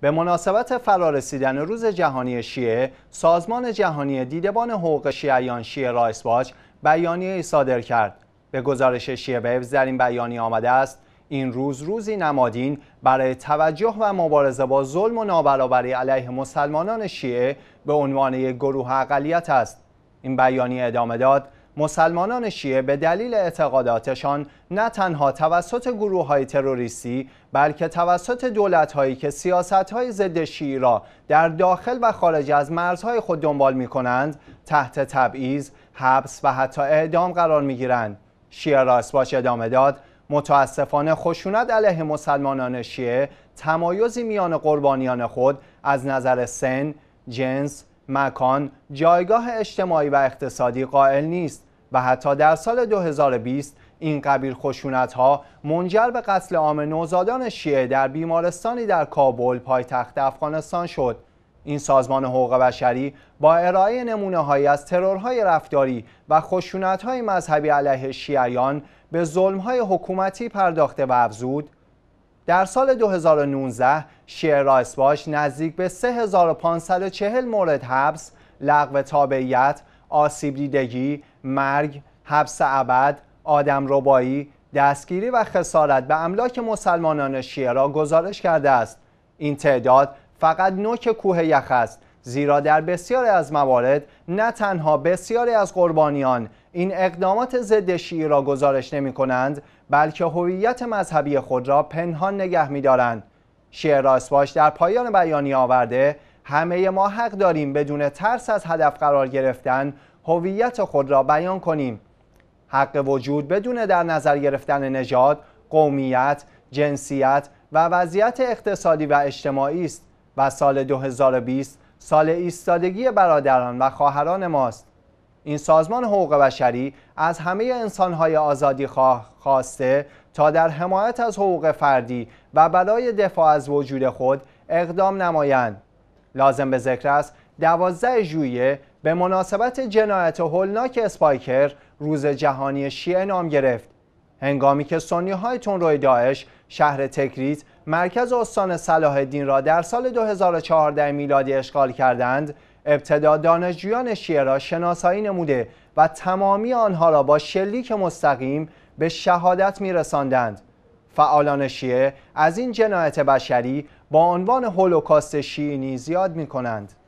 به مناسبت فرارسیدن روز جهانی شیعه سازمان جهانی دیدبان حقوق شیعیان شیعه رایس باچ بیانیه ای صادر کرد به گزارش شیعه ویوز در این بیانیه آمده است این روز روزی نمادین برای توجه و مبارزه با ظلم و نابرابری علیه مسلمانان شیعه به عنوان یک گروه اقلیت است این بیانیه ادامه داد مسلمانان شیعه به دلیل اعتقاداتشان نه تنها توسط گروه های تروریستی بلکه توسط دولت هایی که سیاست های ضد شیعی را در داخل و خارج از مرزهای خود دنبال می کنند تحت تبعیض، حبس و حتی اعدام قرار می گیرند. شیعه باش ادامه داد متاسفانه خشونت علیه مسلمانان شیعه تمایزی میان قربانیان خود از نظر سن، جنس، مکان، جایگاه اجتماعی و اقتصادی قائل نیست و حتی در سال 2020 این قبیل خشونت ها منجر به قتل عام نوزادان شیعه در بیمارستانی در کابل پایتخت افغانستان شد این سازمان حقوق بشری با ارائه نمونه های از ترورهای رفتاری و خشونت های مذهبی علیه شیعیان به ظلم های حکومتی پرداخته و افزود در سال 2019 شیعه راسباش نزدیک به 3540 مورد حبس، لغو تابعیت، آسیب دیدگی، مرگ، حبس ابد، آدم ربایی، دستگیری و خسارت به املاک مسلمانان شیعه را گزارش کرده است. این تعداد فقط نوک کوه یخ است زیرا در بسیاری از موارد نه تنها بسیاری از قربانیان این اقدامات ضد شیعی را گزارش نمی کنند بلکه هویت مذهبی خود را پنهان نگه می دارند. شیعه راسباش در پایان بیانی آورده همه ما حق داریم بدون ترس از هدف قرار گرفتن هویت خود را بیان کنیم حق وجود بدون در نظر گرفتن نژاد، قومیت، جنسیت و وضعیت اقتصادی و اجتماعی است و سال 2020 سال ایستادگی برادران و خواهران ماست این سازمان حقوق بشری از همه انسانهای آزادی خواسته تا در حمایت از حقوق فردی و برای دفاع از وجود خود اقدام نمایند لازم به ذکر است دوازده ژوئیه به مناسبت جنایت هولناک اسپایکر روز جهانی شیعه نام گرفت هنگامی که سنی های داعش شهر تکریت مرکز استان صلاح الدین را در سال 2014 میلادی اشغال کردند ابتدا دانشجویان شیعه را شناسایی نموده و تمامی آنها را با شلیک مستقیم به شهادت میرساندند فعالان شیعه از این جنایت بشری با عنوان هولوکاست شیعینی زیاد می کنند.